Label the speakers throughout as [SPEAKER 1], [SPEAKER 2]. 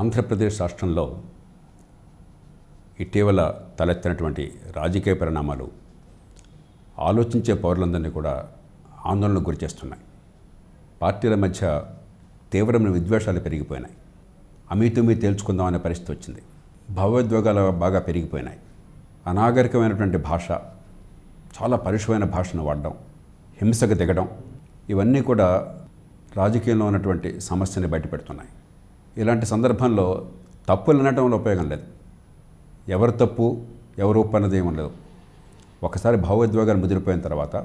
[SPEAKER 1] ఆంధ్రప్రదేశ్ రాష్ట్రంలో ఇటీవల తలెత్తినటువంటి రాజకీయ పరిణామాలు ఆలోచించే పౌరులందరినీ కూడా ఆందోళనకు గురి చేస్తున్నాయి పార్టీల మధ్య తీవ్రమైన విద్వేషాలు పెరిగిపోయినాయి అమితుమి తేల్చుకుందాం అనే పరిస్థితి వచ్చింది భావోద్వేగాలు బాగా పెరిగిపోయినాయి అనాగరికమైనటువంటి భాష చాలా పరుషమైన భాషను వాడడం హింసకు దిగడం ఇవన్నీ కూడా రాజకీయంలో ఉన్నటువంటి సమస్యని బయటపెడుతున్నాయి ఇలాంటి సందర్భంలో తప్పులు అనటం ఉపయోగం లేదు ఎవరు తప్పు ఎవరు ఉప్పు అన్నది ఏమీ లేదు ఒకసారి భావోద్వేగాలు ముదిరిపోయిన తర్వాత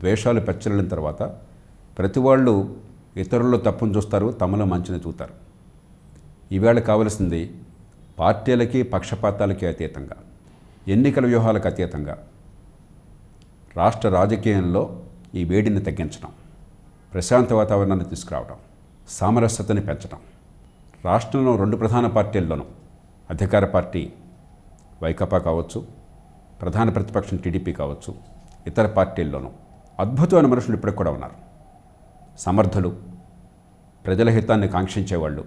[SPEAKER 1] ద్వేషాలు పెచ్చలిన తర్వాత ప్రతి వాళ్ళు ఇతరుల్లో తప్పును చూస్తారు తమలో మంచిని చూస్తారు ఈవేళ కావలసింది పార్టీలకి పక్షపాతాలకి అతీతంగా ఎన్నికల వ్యూహాలకు అతీతంగా రాష్ట్ర రాజకీయంలో ఈ వేడిని తగ్గించడం ప్రశాంత వాతావరణాన్ని తీసుకురావడం సామరస్యతని పెంచడం రాష్ట్రంలో రెండు ప్రధాన పార్టీల్లోనూ అధికార పార్టీ వైకాపా కావచ్చు ప్రధాన ప్రతిపక్షం టీడీపీ కావచ్చు ఇతర పార్టీల్లోనూ అద్భుతమైన మనుషులు ఇప్పటికి కూడా ఉన్నారు సమర్థులు ప్రజల హితాన్ని కాంక్షించేవాళ్ళు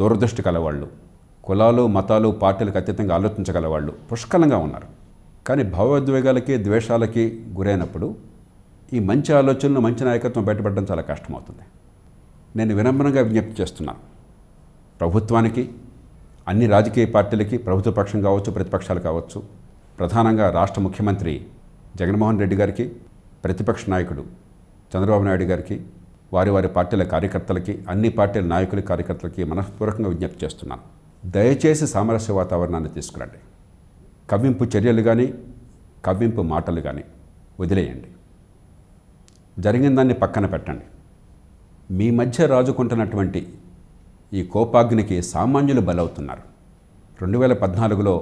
[SPEAKER 1] దూరదృష్టి కలవాళ్ళు కులాలు మతాలు పార్టీలకు అత్యంతంగా ఆలోచించగలవాళ్ళు పుష్కలంగా ఉన్నారు కానీ భావోద్వేగాలకి ద్వేషాలకి గురైనప్పుడు ఈ మంచి ఆలోచనలు మంచి నాయకత్వం బయటపడడం చాలా కష్టమవుతుంది నేను వినమ్రంగా విజ్ఞప్తి చేస్తున్నాను ప్రభుత్వానికి అన్ని రాజకీయ పార్టీలకి ప్రభుత్వ పక్షం కావచ్చు ప్రతిపక్షాలు కావచ్చు ప్రధానంగా రాష్ట్ర ముఖ్యమంత్రి జగన్మోహన్ రెడ్డి గారికి ప్రతిపక్ష నాయకుడు చంద్రబాబు నాయుడు గారికి వారి వారి పార్టీల కార్యకర్తలకి అన్ని పార్టీల నాయకుల కార్యకర్తలకి మనస్పూర్వకంగా విజ్ఞప్తి చేస్తున్నాను దయచేసి సామరస్య వాతావరణాన్ని తీసుకురండి కవ్వింపు చర్యలు కానీ కవ్వింపు మాటలు కానీ వదిలేయండి జరిగిన దాన్ని పక్కన పెట్టండి మీ మధ్య రాజుకుంటున్నటువంటి ఈ కోపాగ్నికి సామాన్యులు బలవుతున్నారు రెండు వేల పద్నాలుగులో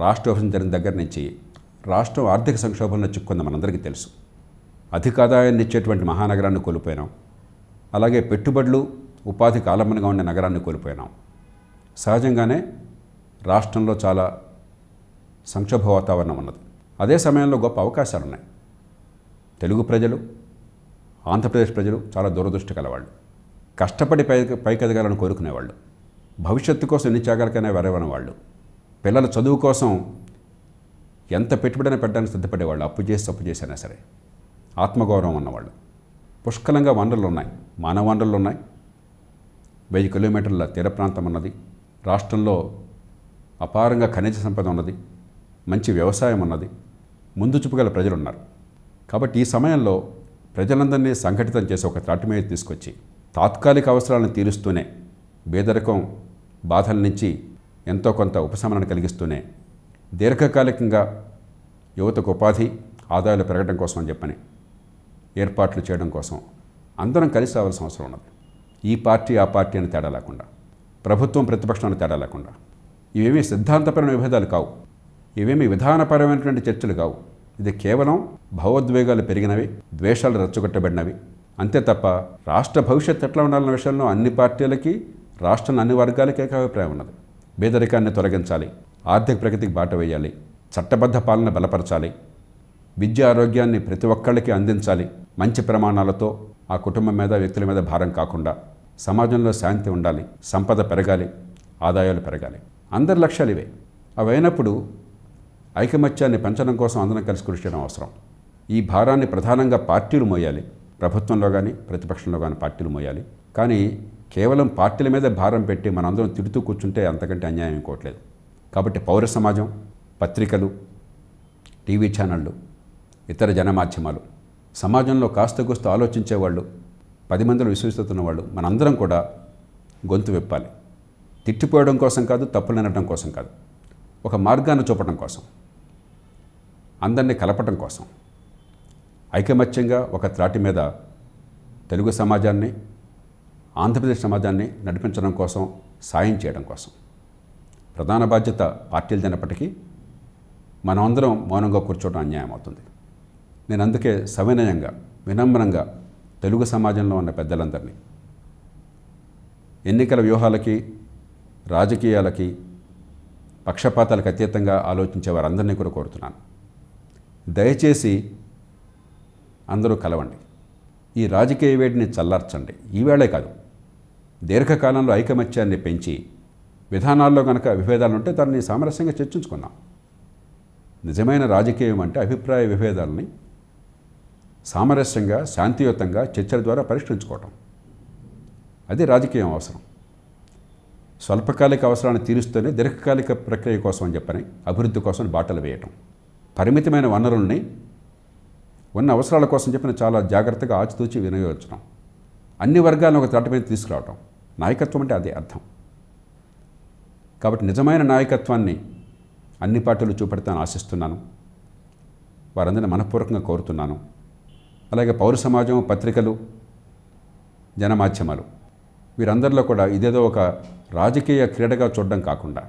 [SPEAKER 1] రాష్ట్ర విభజన జరిగిన దగ్గర నుంచి రాష్ట్రం ఆర్థిక సంక్షోభంలో చిక్కుంది మనందరికీ తెలుసు అధిక ఆదాయాన్ని ఇచ్చేటువంటి మహానగరాన్ని కోల్పోయినాం అలాగే పెట్టుబడులు ఉపాధి కాలమనగా ఉండే నగరాన్ని కోల్పోయినాం సహజంగానే రాష్ట్రంలో చాలా సంక్షోభ వాతావరణం ఉన్నది అదే సమయంలో గొప్ప అవకాశాలు ఉన్నాయి తెలుగు ప్రజలు ఆంధ్రప్రదేశ్ ప్రజలు చాలా దూరదృష్టి కలవాళ్ళు కష్టపడి పై పైకి ఎదగాలని కోరుకునేవాళ్ళు భవిష్యత్తు కోసం ఎన్ని త్యాగాలకైనా వెరవని వాళ్ళు పిల్లల చదువు కోసం ఎంత పెట్టుబడినా పెట్టడానికి సిద్ధపడేవాళ్ళు అప్పు చేసి తప్పు చేసినా సరే ఆత్మగౌరవం ఉన్నవాళ్ళు పుష్కలంగా వనరులు ఉన్నాయి మానవ వనరులు ఉన్నాయి వెయ్యి కిలోమీటర్ల తీర ప్రాంతం ఉన్నది రాష్ట్రంలో అపారంగా ఖనిజ సంపద ఉన్నది మంచి వ్యవసాయం ఉన్నది ముందు చూపుగల ఉన్నారు కాబట్టి ఈ సమయంలో ప్రజలందరినీ సంఘటితం చేసి ఒక త్రాటి మీద తీసుకొచ్చి తాత్కాలిక అవసరాలను తీరుస్తూనే బేదరికం బాధల నుంచి ఎంతో కొంత ఉపశమనం కలిగిస్తూనే దీర్ఘకాలికంగా యువతకు ఉపాధి ఆదాయాలు పెరగడం కోసం అని చెప్పని ఏర్పాట్లు చేయడం కోసం అందరం కలిసి రావాల్సిన అవసరం ఉన్నది ఈ పార్టీ ఆ పార్టీ అని తేడా లేకుండా ప్రభుత్వం ప్రతిపక్షం తేడా లేకుండా ఇవేమీ సిద్ధాంతపరమైన విభేదాలు కావు ఇవేమీ విధానపరమైనటువంటి చర్చలు కావు ఇది కేవలం భావోద్వేగాలు పెరిగినవి ద్వేషాలు రెచ్చగొట్టబడినవి అంతే తప్ప రాష్ట్ర భవిష్యత్తు ఎట్లా ఉండాలన్న విషయంలో అన్ని పార్టీలకి రాష్ట్రం అన్ని వర్గాలకి ఏకాభిప్రాయం ఉన్నది పేదరికాన్ని తొలగించాలి ఆర్థిక ప్రగతికి బాట వేయాలి చట్టబద్ధ పాలన బలపరచాలి విద్య ఆరోగ్యాన్ని ప్రతి ఒక్కళ్ళకి అందించాలి మంచి ప్రమాణాలతో ఆ కుటుంబం మీద వ్యక్తుల మీద భారం కాకుండా సమాజంలో శాంతి ఉండాలి సంపద పెరగాలి ఆదాయాలు పెరగాలి అందరి లక్ష్యాలు ఇవే అవైనప్పుడు ఐకమత్యాన్ని పెంచడం కోసం అందరం కలిసి కృషి చేయడం అవసరం ఈ భారాన్ని ప్రధానంగా పార్టీలు మోయాలి ప్రభుత్వంలో కానీ ప్రతిపక్షంలో కానీ పార్టీలు మోయాలి కానీ కేవలం పార్టీల మీద భారం పెట్టి మనందరం తిడుతూ కూర్చుంటే అంతకంటే అన్యాయం ఇంకోట్లేదు కాబట్టి పౌర సమాజం పత్రికలు టీవీ ఛానళ్ళు ఇతర జనమాధ్యమాలు సమాజంలో కాస్త కూస్త ఆలోచించేవాళ్ళు పది మందిలో విశ్వసిస్తున్న వాళ్ళు మనందరం కూడా గొంతు విప్పాలి తిట్టిపోయడం కోసం కాదు తప్పులు అనడం కోసం కాదు ఒక మార్గాన్ని చూపడం కోసం అందరినీ కలపటం కోసం ఐకమత్యంగా ఒక త్రాటి మీద తెలుగు సమాజాన్ని ఆంధ్రప్రదేశ్ సమాజాన్ని నడిపించడం కోసం సాయం చేయడం కోసం ప్రధాన బాధ్యత పార్టీలదైనప్పటికీ మనమందరం మౌనంగా కూర్చోవడం అన్యాయం అవుతుంది నేను అందుకే సవినయంగా వినమ్రంగా తెలుగు సమాజంలో ఉన్న పెద్దలందరినీ ఎన్నికల వ్యూహాలకి రాజకీయాలకి పక్షపాతాలకు అతీతంగా ఆలోచించే వారందరినీ కూడా కోరుతున్నాను దయచేసి అందరూ కలవండి ఈ రాజకీయ వేడిని చల్లార్చండి ఈవేళే కాదు దీర్ఘకాలంలో ఐకమత్యాన్ని పెంచి విధానాల్లో కనుక విభేదాలు ఉంటే దాన్ని సామరస్యంగా చర్చించుకున్నాం నిజమైన రాజకీయం అంటే అభిప్రాయ విభేదాలని సామరస్యంగా శాంతియుతంగా చర్చల ద్వారా పరిష్కరించుకోవటం అది రాజకీయం అవసరం స్వల్పకాలిక అవసరాన్ని తీరుస్తూనే దీర్ఘకాలిక ప్రక్రియ కోసం అని చెప్పని అభివృద్ధి కోసం బాటలు వేయటం పరిమితమైన వనరుల్ని ఉన్న అవసరాల కోసం చెప్పిన చాలా జాగ్రత్తగా ఆచితూచి వినియోగించడం అన్ని వర్గాలను ఒక తాటి మీద తీసుకురావడం నాయకత్వం అంటే అదే అర్థం కాబట్టి నిజమైన నాయకత్వాన్ని అన్ని పార్టీలు చూపెడతాను ఆశిస్తున్నాను వారందరినీ మనపూర్వకంగా కోరుతున్నాను అలాగే పౌర సమాజం పత్రికలు జనమాధ్యమాలు వీరందరిలో కూడా ఇదేదో ఒక రాజకీయ క్రీడగా చూడడం కాకుండా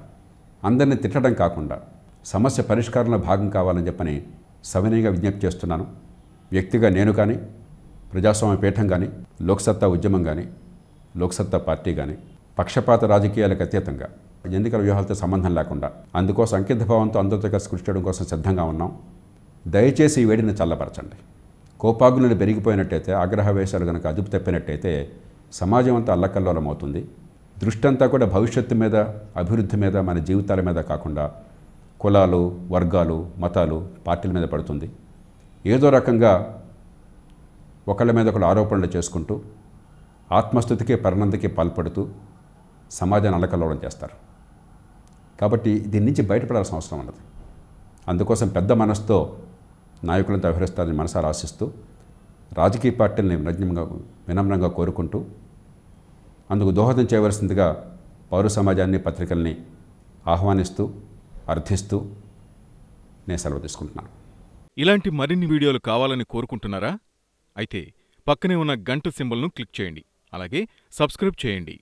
[SPEAKER 1] అందరినీ తిట్టడం కాకుండా సమస్య పరిష్కారంలో భాగం కావాలని చెప్పని సవినయంగా విజ్ఞప్తి చేస్తున్నాను వ్యక్తిగా నేను కానీ ప్రజాస్వామ్య పీఠం కానీ లోక్సత్తా ఉద్యమం కానీ లోక్సత్తా పార్టీ కానీ పక్షపాత రాజకీయాలకు అతీతంగా ఎన్నికల వ్యూహాలతో సంబంధం లేకుండా అందుకోసం అంకిత భావంతో అందరితో కలిసి కృషి చేయడం కోసం సిద్ధంగా ఉన్నాం దయచేసి ఈ వేడిని చల్లపరచండి కోపాగ్నులు పెరిగిపోయినట్టయితే ఆగ్రహవేశాలు కనుక అదుపు తప్పినట్టయితే సమాజం అంతా అల్లకల్లోలం అవుతుంది దృష్టంతా కూడా భవిష్యత్తు మీద అభివృద్ధి మీద మన జీవితాల మీద కాకుండా కులాలు వర్గాలు మతాలు పార్టీల మీద పడుతుంది ఏదో రకంగా ఒకళ్ళ మీద ఒకళ్ళు ఆరోపణలు చేసుకుంటూ ఆత్మస్థుతికి పరిణందకి పాల్పడుతూ సమాజాన్ని అలకలోడం చేస్తారు కాబట్టి దీని నుంచి బయటపడాల్సిన అవసరం ఉన్నది అందుకోసం పెద్ద మనసుతో నాయకులను వ్యవహరిస్తారని మనసారా ఆశిస్తూ రాజకీయ పార్టీలని వినమ్రంగా వినమ్రంగా కోరుకుంటూ అందుకు దోహదం చేయవలసిందిగా పౌర సమాజాన్ని పత్రికల్ని ఆహ్వానిస్తూ అర్థిస్తూ నేను సెలవు తీసుకుంటున్నాను ఇలాంటి మరిన్ని వీడియోలు కావాలని కోరుకుంటున్నారా అయితే పక్కనే ఉన్న గంట సింబల్ను క్లిక్ చేయండి అలాగే సబ్స్క్రైబ్ చేయండి